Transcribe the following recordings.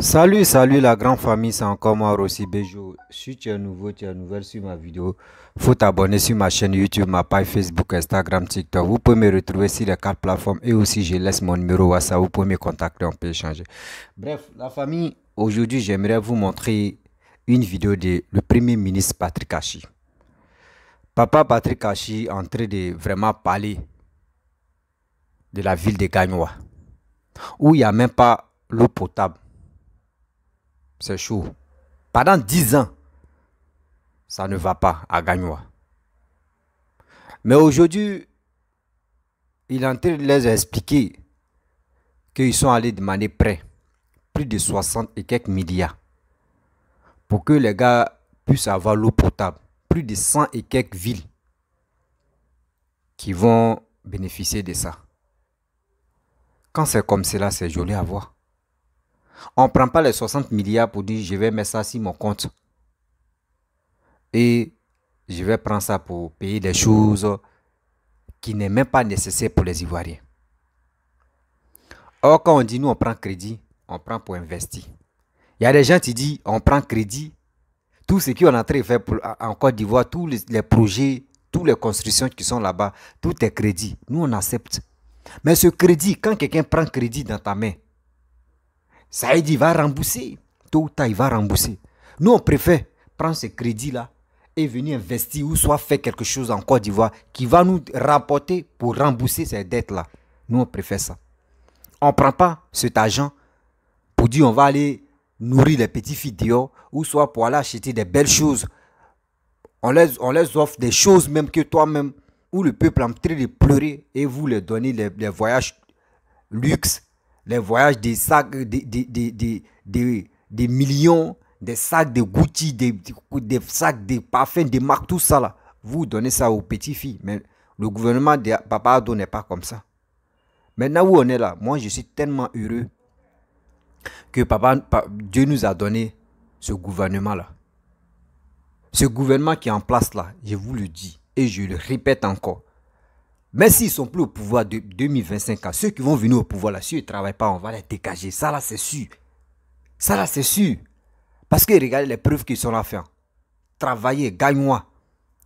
Salut, salut la grande famille, c'est encore moi Rossi Bejo. Si tu es nouveau, tu es nouvelle sur ma vidéo, faut t'abonner sur ma chaîne YouTube, ma page Facebook, Instagram, TikTok. Vous pouvez me retrouver sur les quatre plateformes et aussi je laisse mon numéro WhatsApp, vous pouvez me contacter, on peut échanger. Bref, la famille, aujourd'hui j'aimerais vous montrer une vidéo de le Premier ministre Patrick Hachi. Papa Patrick Hachi est en train de vraiment parler de la ville de Gagnois, où il n'y a même pas l'eau potable c'est chaud. Pendant 10 ans, ça ne va pas à Gagnoa. Mais aujourd'hui, il est en de les expliquer qu'ils sont allés demander près, plus de 60 et quelques milliards, pour que les gars puissent avoir l'eau potable. Plus de 100 et quelques villes qui vont bénéficier de ça. Quand c'est comme cela, c'est joli à voir. On ne prend pas les 60 milliards pour dire je vais mettre ça sur mon compte. Et je vais prendre ça pour payer des choses qui n'est même pas nécessaire pour les Ivoiriens. Or, quand on dit nous, on prend crédit, on prend pour investir. Il y a des gens qui disent on prend crédit. Tout ce qu'on a en train de pour, en Côte d'Ivoire, tous les, les, projets, toutes les constructions qui sont là-bas, tout est crédit. Nous, on accepte. Mais ce crédit, quand quelqu'un prend crédit dans ta main, Saïd, il va rembourser. Tout ou tard, il va rembourser. Nous, on préfère prendre ce crédit-là et venir investir ou soit faire quelque chose en Côte d'Ivoire qui va nous rapporter pour rembourser ces dettes-là. Nous, on préfère ça. On ne prend pas cet argent pour dire on va aller nourrir les petits filles dehors ou soit pour aller acheter des belles choses. On les, on offre des choses même que toi-même ou le peuple en train de pleurer et vous leur donner les, les voyages luxe les voyages des sacs, des, millions, des sacs de Gucci, des, des sacs de parfums, des marques, tout ça là. Vous donnez ça aux petites filles. Mais le gouvernement de Papa Ado n'est pas comme ça. Maintenant où on est là, moi je suis tellement heureux que Papa, Dieu nous a donné ce gouvernement là. Ce gouvernement qui est en place là, je vous le dis et je le répète encore. Mais s'ils sont plus au pouvoir de 2025, ceux qui vont venir au pouvoir là, ils ne travaillent pas, on va les dégager. Ça là, c'est sûr. Ça là, c'est sûr. Parce que regardez les preuves qu'ils sont là faire. Travailler, gagne-moi,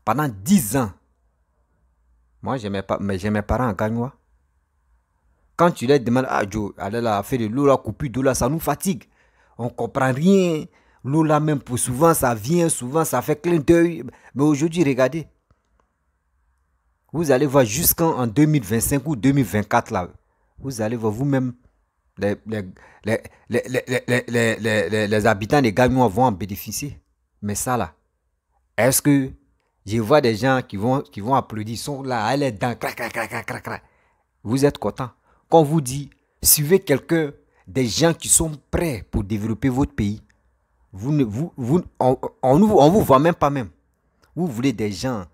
Pendant 10 ans. Moi, j'ai mes, mais mes parents Quand tu leur demandes, ah Joe, allez là, faire de l'eau là, couper l'eau là, ça nous fatigue. On ne comprend rien. L'eau là, même pour souvent, ça vient, souvent, ça fait clin d'œil. Mais aujourd'hui, regardez. Vous allez voir jusqu'en 2025 ou 2024 là. Vous allez voir vous-même. Les, les, les, les, habitants des Gamiens vont en bénéficier. Mais ça là, est-ce que je vois des gens qui vont, qui vont applaudir, sont là, allez-dans, crac, crac, Vous êtes content. Quand vous dit, suivez quelqu'un, des gens qui sont prêts pour développer votre pays, vous ne, vous, vous, on ne on vous voit même pas même. Vous voulez des gens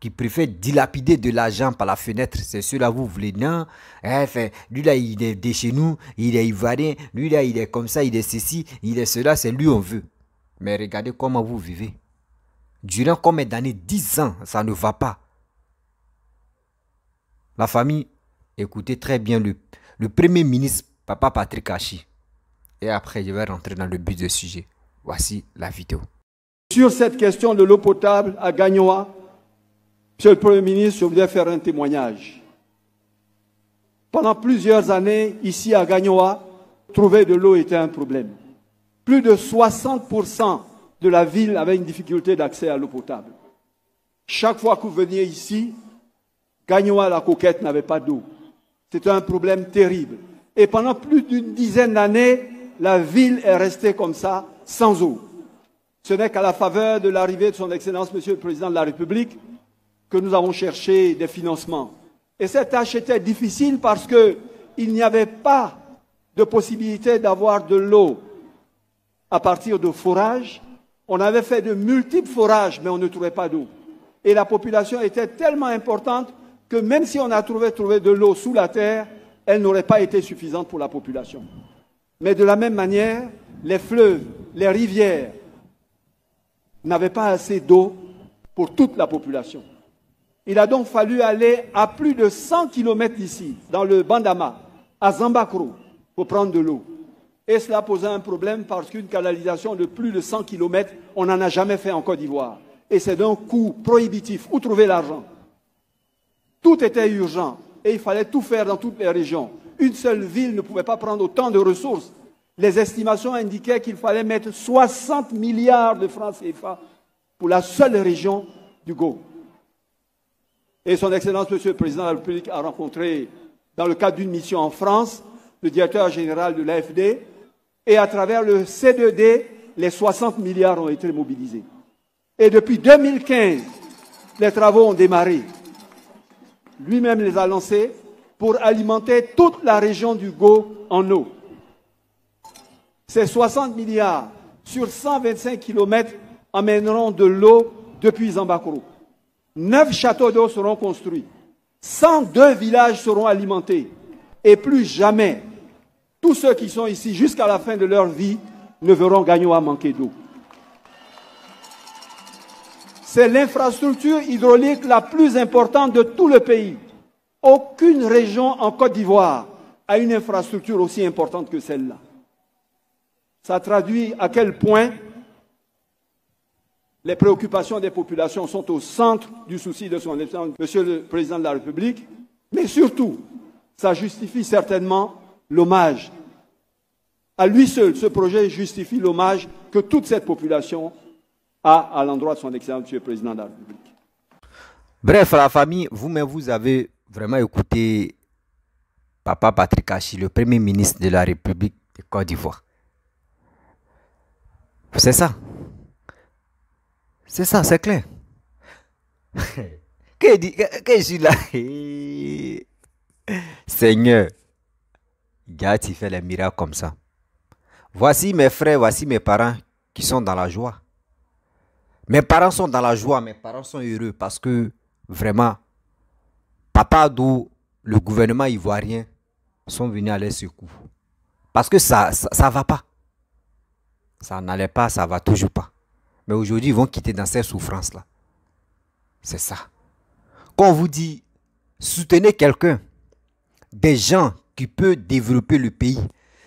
qui préfère dilapider de l'argent par la fenêtre. C'est cela vous voulez, non eh, Lui, là, il est de chez nous, il est ivoirien, lui, là, il est comme ça, il est ceci, il est cela, c'est lui on veut. Mais regardez comment vous vivez. Durant combien d'années 10 ans, ça ne va pas. La famille, écoutez très bien le, le premier ministre, Papa Patrick Hachi. Et après, je vais rentrer dans le but du sujet. Voici la vidéo. Sur cette question de l'eau potable à Gagnoa, Monsieur le Premier ministre, je voudrais faire un témoignage. Pendant plusieurs années, ici à Gagnoa, trouver de l'eau était un problème. Plus de 60% de la ville avait une difficulté d'accès à l'eau potable. Chaque fois que vous veniez ici, Gagnoa la coquette n'avait pas d'eau. C'était un problème terrible. Et pendant plus d'une dizaine d'années, la ville est restée comme ça, sans eau. Ce n'est qu'à la faveur de l'arrivée de son Excellence, Monsieur le Président de la République, que nous avons cherché des financements. Et cette tâche était difficile parce qu'il n'y avait pas de possibilité d'avoir de l'eau à partir de forages. On avait fait de multiples forages, mais on ne trouvait pas d'eau. Et la population était tellement importante que même si on a trouvé, trouvé de l'eau sous la terre, elle n'aurait pas été suffisante pour la population. Mais de la même manière, les fleuves, les rivières n'avaient pas assez d'eau pour toute la population. Il a donc fallu aller à plus de 100 km d'ici, dans le Bandama, à Zambakro, pour prendre de l'eau. Et cela posait un problème parce qu'une canalisation de plus de 100 km, on n'en a jamais fait en Côte d'Ivoire. Et c'est d'un coût prohibitif. Où trouver l'argent Tout était urgent et il fallait tout faire dans toutes les régions. Une seule ville ne pouvait pas prendre autant de ressources. Les estimations indiquaient qu'il fallait mettre 60 milliards de francs CFA pour la seule région du Go. Et son Excellence, Monsieur le Président de la République, a rencontré, dans le cadre d'une mission en France, le directeur général de l'AFD, et à travers le C2D, les 60 milliards ont été mobilisés. Et depuis 2015, les travaux ont démarré. Lui-même les a lancés pour alimenter toute la région du Go en eau. Ces 60 milliards sur 125 kilomètres amèneront de l'eau depuis Zambakourou. Neuf châteaux d'eau seront construits. 102 villages seront alimentés. Et plus jamais, tous ceux qui sont ici jusqu'à la fin de leur vie ne verront Gagnon à manquer d'eau. C'est l'infrastructure hydraulique la plus importante de tout le pays. Aucune région en Côte d'Ivoire a une infrastructure aussi importante que celle-là. Ça traduit à quel point les préoccupations des populations sont au centre du souci de son excellence, Monsieur le Président de la République, mais surtout, ça justifie certainement l'hommage. À lui seul, ce projet justifie l'hommage que toute cette population a à l'endroit de son excellence, Monsieur le Président de la République. Bref, la famille, vous-même, vous avez vraiment écouté Papa Patrick Hachi, le Premier ministre de la République de Côte d'Ivoire. C'est ça. C'est ça, c'est clair. que, dit, que, je suis là. Seigneur, gars, tu fais les miracles comme ça. Voici mes frères, voici mes parents qui sont dans la joie. Mes parents sont dans la joie, mes parents sont heureux parce que vraiment, papa d'où le gouvernement ivoirien sont venus à leur secours. Parce que ça ne ça va pas. Ça n'allait pas, ça va toujours pas. Mais aujourd'hui, ils vont quitter dans ces souffrances là C'est ça. Quand on vous dit soutenez quelqu'un, des gens qui peuvent développer le pays,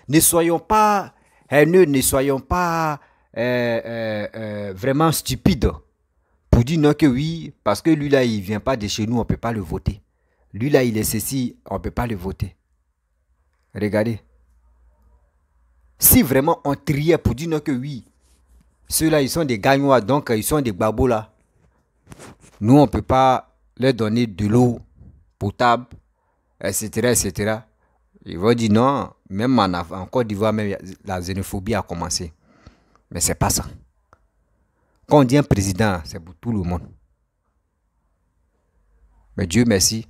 ne soyons pas haineux, ne soyons pas euh, euh, euh, vraiment stupides pour dire non que oui, parce que lui-là, il ne vient pas de chez nous, on ne peut pas le voter. Lui-là, il est ceci, on ne peut pas le voter. Regardez. Si vraiment on triait pour dire non que oui, ceux-là, ils sont des gagnois, donc euh, ils sont des babous là. Nous, on ne peut pas leur donner de l'eau potable, etc., etc. Ils vont dire non, même en, Côte d'Ivoire, la xénophobie a commencé. Mais ce n'est pas ça. Quand on dit un président, c'est pour tout le monde. Mais Dieu merci,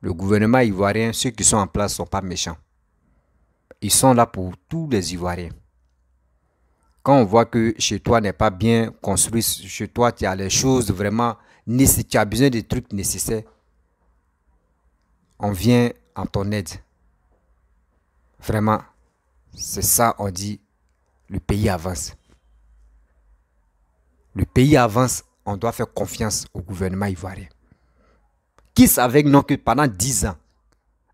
le gouvernement ivoirien, ceux qui sont en place, ne sont pas méchants. Ils sont là pour tous les Ivoiriens. Quand on voit que chez toi n'est pas bien construit, chez toi tu as les choses vraiment nécessaires, tu as besoin des trucs nécessaires, on vient en ton aide. Vraiment, c'est ça on dit, le pays avance. Le pays avance, on doit faire confiance au gouvernement ivoirien. Qui savait non que pendant 10 ans,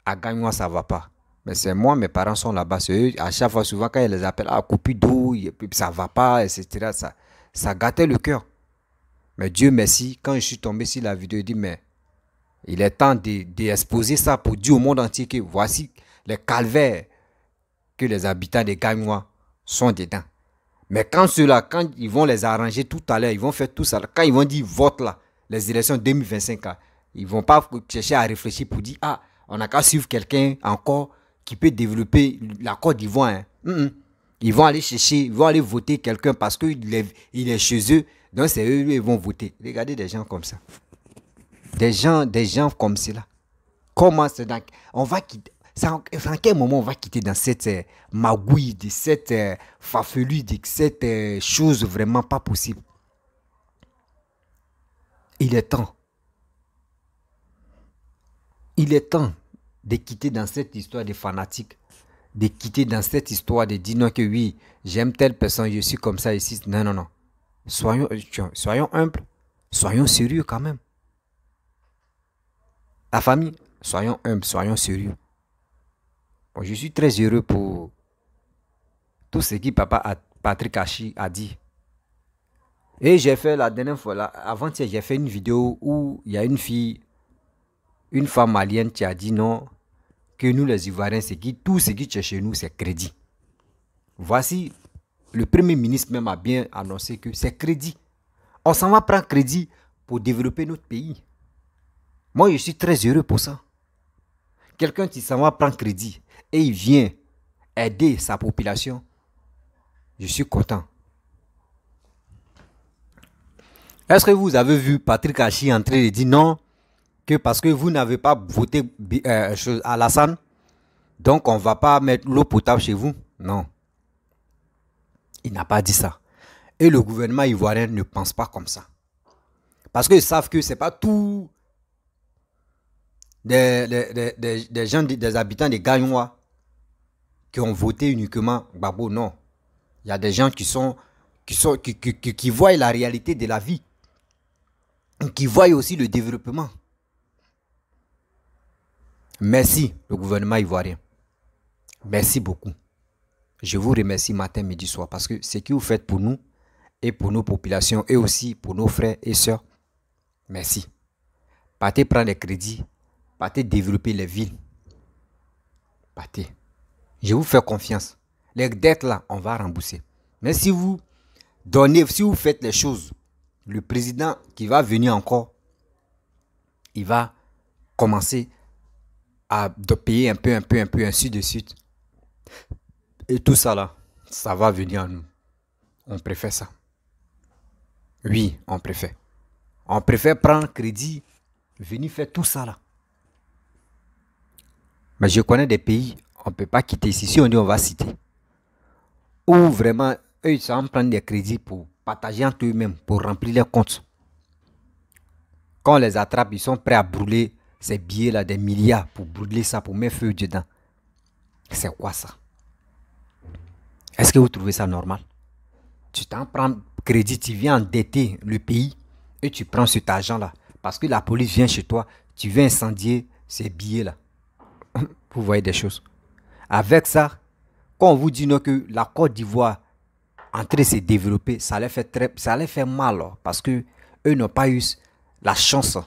à moi, ça ne va pas. Mais c'est moi, mes parents sont là-bas. à chaque fois, souvent, quand ils les appellent à ah, d'eau, et ça va pas, etc. Ça, ça gâtait le cœur. Mais Dieu merci, quand je suis tombé sur la vidéo, il dit, mais il est temps d'exposer de, ça pour dire au monde entier que voici les calvaires que les habitants des Gagnois sont dedans. Mais quand ceux-là, quand ils vont les arranger tout à l'heure, ils vont faire tout ça, quand ils vont dire vote là, les élections 2025, ils ils vont pas chercher à réfléchir pour dire, ah, on a qu'à suivre quelqu'un encore qui peut développer la Côte d'Ivoire. Hein. Ils vont aller chercher, ils vont aller voter quelqu'un parce qu'il est, il est chez eux. Donc c'est eux, ils vont voter. Regardez des gens comme ça. Des gens, des gens comme cela. Comment c'est on va quitter. À quel moment on va quitter dans cette euh, magouille, de cette euh, de cette euh, chose vraiment pas possible Il est temps. Il est temps de quitter dans cette histoire de fanatiques de quitter dans cette histoire, de dire non que oui, j'aime telle personne, je suis comme ça ici. Non, non, non. Soyons, euh, soyons humbles, soyons sérieux quand même. La famille, soyons humbles, soyons sérieux. je suis très heureux pour tout ce que papa Patrick Hachi a dit. Et j'ai fait la dernière fois, avant-hier, j'ai fait une vidéo où il y a une fille, une femme malienne qui a dit non, que nous les Ivoiriens, c'est qui tout ce qui est chez nous, c'est crédit. Voici, le Premier ministre même a bien annoncé que c'est crédit. On s'en va prendre crédit pour développer notre pays. Moi, je suis très heureux pour ça. Quelqu'un qui s'en va prendre crédit et il vient aider sa population, je suis content. Est-ce que vous avez vu Patrick Hachi entrer et dire non, parce que vous n'avez pas voté euh, la San, donc on ne va pas mettre l'eau potable chez vous. Non. Il n'a pas dit ça. Et le gouvernement ivoirien ne pense pas comme ça. Parce qu'ils savent que ce n'est pas tout des, gens, des habitants des Gagnois qui ont voté uniquement Babo. Non. Il y a des gens qui sont, qui sont, qui voient la réalité de la vie. Qui voient aussi le développement. Merci, le gouvernement ivoirien. Merci beaucoup. Je vous remercie matin, midi, soir, parce que ce que vous faites pour nous et pour nos populations et aussi pour nos frères et soeurs, merci. Partez prendre les crédits, partez développer les villes. Partez. Je vous fais confiance. Les dettes là, on va rembourser. Mais si vous donnez, si vous faites les choses, le président qui va venir encore, il va commencer de payer un peu, un peu, un peu, ainsi de suite. Et tout ça là, ça va venir à nous. On préfère ça. Oui, on préfère. On préfère prendre crédit, venir faire tout ça là. Mais je connais des pays, on ne peut pas quitter ici. Si on dit on va citer. Ou vraiment, eux, ils savent prendre des crédits pour partager entre eux-mêmes, pour remplir leurs comptes. Quand on les attrape, ils sont prêts à brûler ces billets-là, des milliards, pour brûler ça, pour mettre feu dedans. C'est quoi ça Est-ce que vous trouvez ça normal Tu t'en prends crédit, tu viens endetter le pays et tu prends cet argent-là. Parce que la police vient chez toi, tu viens incendier ces billets-là. vous voyez des choses. Avec ça, quand on vous dit que la Côte d'Ivoire entrait se développer, ça allait faire, très, ça allait faire mal hein, parce que eux n'ont pas eu la chance hein,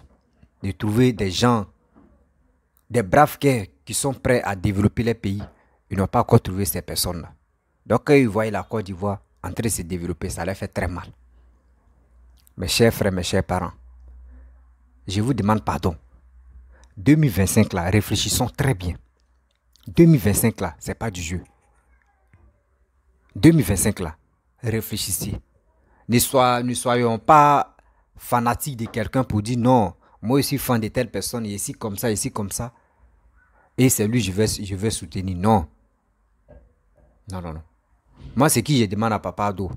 de trouver des gens, des braves guerres qui sont prêts à développer les pays. Ils n'ont pas encore trouvé ces personnes-là. Donc quand ils voient la Côte d'Ivoire entrer train se développer, ça leur fait très mal. Mes chers frères, mes chers parents, je vous demande pardon. 2025 là, réfléchissons très bien. 2025 là, c'est pas du jeu. 2025 là, réfléchissez. ne soyons pas fanatiques de quelqu'un pour dire non, moi, je suis fan de telle personne, ici comme ça, ici comme ça. Et c'est lui, je vais, je vais soutenir. Non. Non, non, non. Moi, c'est qui je demande à papa Ado.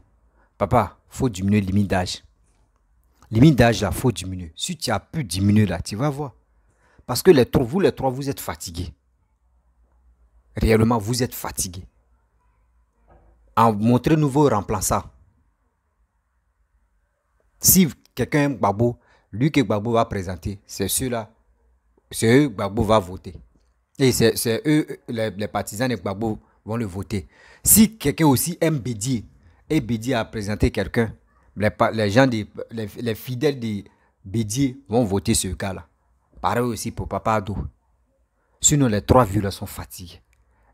Papa, faut diminuer limite d'âge. Limite d'âge, là, faut diminuer. Si tu as pu diminuer, là, tu vas voir. Parce que les vous, les trois, vous êtes fatigués. Réellement, vous êtes fatigués. En montrer nouveau ça... Si quelqu'un est lui que Babou va présenter, c'est ceux-là, c'est eux Gbagbo va voter. Et c'est eux, les, partisans de Gbagbo vont le voter. Si quelqu'un aussi aime Bédier, et Bédier a présenté quelqu'un, les, gens, les, fidèles de Bédier vont voter ce gars là Pareil aussi pour Papa Ado. Sinon, les trois vieux-là sont fatigués.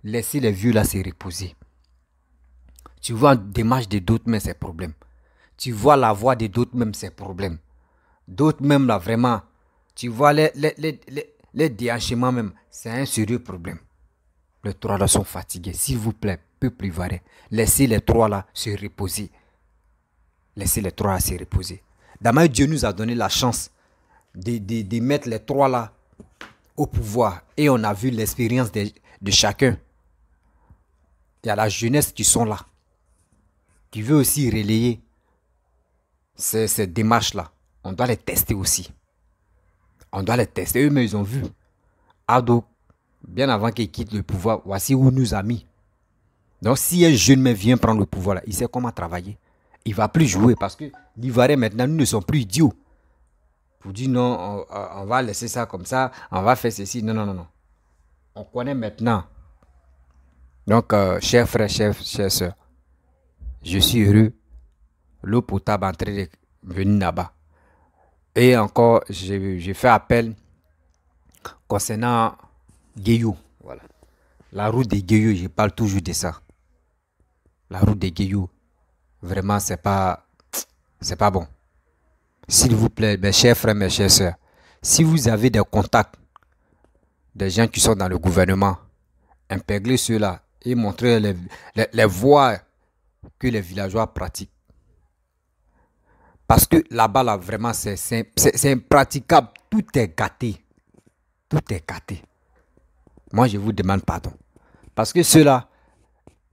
Laissez les vieux-là se reposer. Tu vois des démarche de d'autres, mais c'est problème. Tu vois la voix de d'autres, même c'est problème. D'autres même là, vraiment, tu vois les, les, les, même, c'est un sérieux problème. Les trois là sont fatigués. S'il vous plaît, plus ivoirien, laissez les trois là se reposer. Laissez les trois là se reposer. Damaï, Dieu nous a donné la chance de, mettre les trois là au pouvoir. Et on a vu l'expérience de, chacun. Il y a la jeunesse qui sont là, qui veut aussi relayer cette ces démarches-là on doit les tester aussi. On doit les tester. Eux-mêmes, ils ont vu. Ado, bien avant qu'il quitte le pouvoir, voici où nous a mis. Donc, si un jeune mec vient prendre le pouvoir, là, il sait comment travailler. Il va plus jouer parce que l'Ivoirien, maintenant, nous ne sommes plus idiots. Pour dire non, on, va laisser ça comme ça, on va faire ceci. Non, non, non, non. On connaît maintenant. Donc, euh, chers frères, chers, chers je suis heureux. L'eau potable est venue là-bas. Et encore, j'ai fait appel concernant Guéyou. Voilà. La route des Guéyou, je parle toujours de ça. La route des Guéyou, vraiment, c'est pas, pas bon. S'il vous plaît, mes chers frères, mes chers sœurs, si vous avez des contacts, des gens qui sont dans le gouvernement, impéglez cela et montrez les voies que les villageois pratiquent. Parce que là-bas, là, vraiment, c'est impraticable. Tout est gâté. Tout est gâté. Moi, je vous demande pardon. Parce que ceux-là,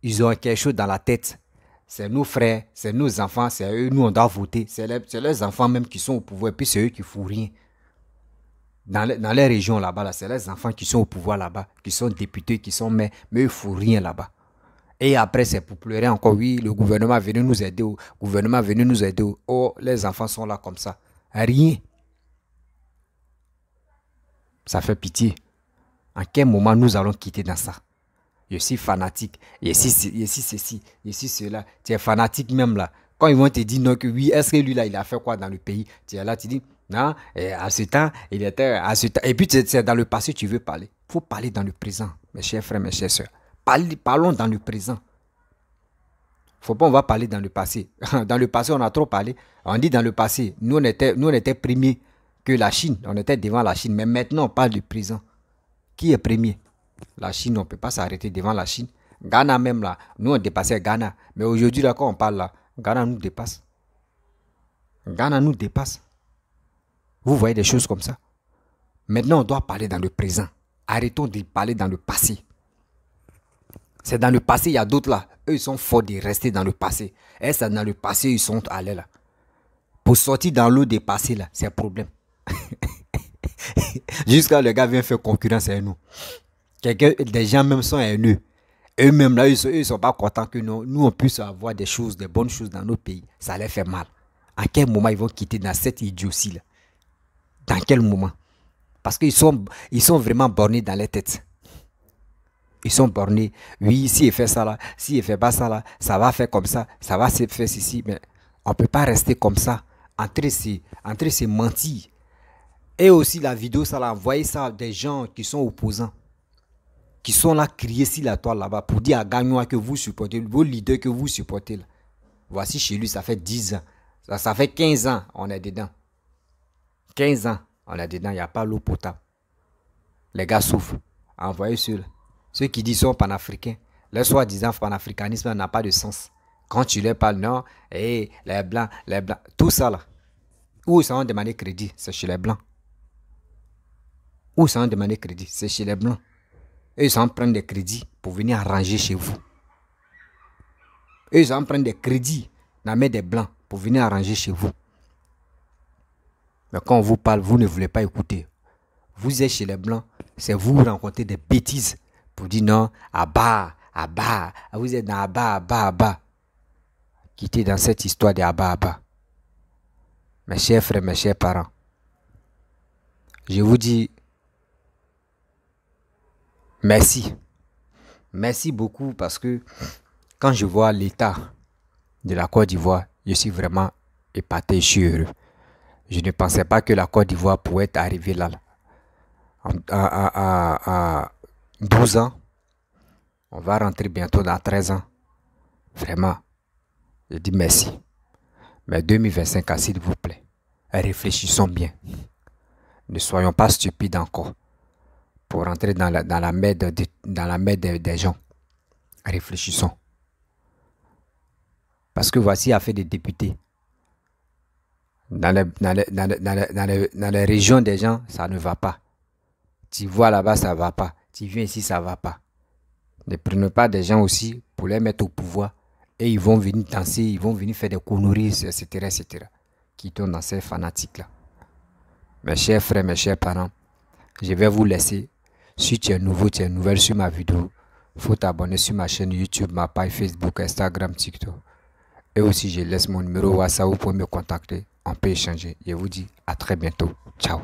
ils ont quelque chose dans la tête. C'est nos frères, c'est nos enfants, c'est eux, nous, on doit voter. C'est les, enfants même qui sont au pouvoir, puis c'est eux qui font rien. Dans, dans les régions là-bas, là, c'est les enfants qui sont au pouvoir là-bas, qui sont députés, qui sont maires, mais ils ne font rien là-bas. Et après, c'est pour pleurer encore. Oui, le gouvernement est venu nous aider. Oh. Le gouvernement est venu nous aider. Oh. oh, les enfants sont là comme ça. Rien. Ça fait pitié. En quel moment nous allons quitter dans ça Je suis fanatique. Je suis, ceci. Je suis cela. Tu es fanatique même là. Quand ils vont te dire non, que oui, est-ce que lui là, il a fait quoi dans le pays Tu es là, tu dis non, à ce temps, il était à ce temps. Et puis, c'est dans le passé tu veux parler. Il faut parler dans le présent, mes chers frères, mes chers soeurs parlons dans le présent. Faut pas, on va parler dans le passé. Dans le passé, on a trop parlé. On dit dans le passé, nous on était, nous on était premiers que la Chine. On était devant la Chine. Mais maintenant, on parle du présent. Qui est premier La Chine, on ne peut pas s'arrêter devant la Chine. Ghana même là, nous on dépassait Ghana. Mais aujourd'hui, là, quand on parle là, Ghana nous dépasse. Ghana nous dépasse. Vous voyez des choses comme ça. Maintenant, on doit parler dans le présent. Arrêtons de parler dans le passé. C'est dans le passé, il y a d'autres là. Eux, ils sont forts de rester dans le passé. Et c'est dans le passé, ils sont allés là. Pour sortir dans l'eau des passés là, c'est un problème. Jusqu'à le gars vient faire concurrence à nous. Quelqu'un, des gens même sont haineux. Eux-mêmes là, ils sont, sont pas contents que nous, nous, on puisse avoir des choses, des bonnes choses dans nos pays. Ça les fait mal. À quel moment ils vont quitter dans cette idiotie là Dans quel moment Parce qu'ils sont, ils sont vraiment bornés dans les têtes ils sont bornés. Oui, si fait ça là, si ne fait pas ça là, ça va faire comme ça, ça va se faire ceci. Mais on ne peut pas rester comme ça. Entrer, c'est, entrer, mentir. Et aussi la vidéo, ça l'a envoyé ça des gens qui sont opposants. Qui sont là, crier sur la toile là-bas pour dire à Gagnon que vous supportez, vos leaders que vous supportez. Voici chez lui, ça fait 10 ans. Ça, fait 15 ans, on est dedans. 15 ans, on est dedans, il n'y a pas l'eau potable. Les gars souffrent. Envoyez sur ceux qui disent sont panafricains, le soi-disant panafricanisme n'a pas de sens. Quand tu leur parles, non, et eh, les blancs, les blancs, tout ça là. Où ils sont demandé crédit C'est chez les blancs. Où ils sont demandé crédit C'est chez les blancs. Et ils sont en des crédits pour venir arranger chez vous. ils sont en prennent des crédits dans des blancs pour venir arranger chez vous. Mais quand on vous parle, vous ne voulez pas écouter. Vous êtes chez les blancs, c'est vous rencontrez des bêtises vous dis non, Abba, Abba, ah, vous êtes dans Abba, Abba, Abba. Quittez dans cette histoire de à bas Mes chers frères, mes chers parents, je vous dis merci. Merci beaucoup parce que quand je vois l'état de la Côte d'Ivoire, je suis vraiment épaté, je suis heureux. Je ne pensais pas que la Côte d'Ivoire pouvait arriver là. à 12 ans. On va rentrer bientôt dans 13 ans. Vraiment, je dis merci. Mais 2025, s'il vous plaît, réfléchissons bien. Ne soyons pas stupides encore pour rentrer dans la, dans la dans la des gens. Réfléchissons. Parce que voici à fait des députés. Dans dans les régions des gens, ça ne va pas. Tu vois là-bas, ça ne va pas tu viens ici, ça ne va pas. Ne prenez pas des gens aussi pour les mettre au pouvoir et ils vont venir danser, ils vont venir faire des conneries, etc., etc., qui tournent dans ces fanatiques-là. Mes chers frères, mes chers parents, je vais vous laisser. Si tu es nouveau, tu es nouvelle sur ma vidéo, faut t'abonner sur ma chaîne YouTube, ma page Facebook, Instagram, TikTok. Et aussi, je laisse mon numéro WhatsApp pour me contacter. On peut échanger. Je vous dis à très bientôt. Ciao.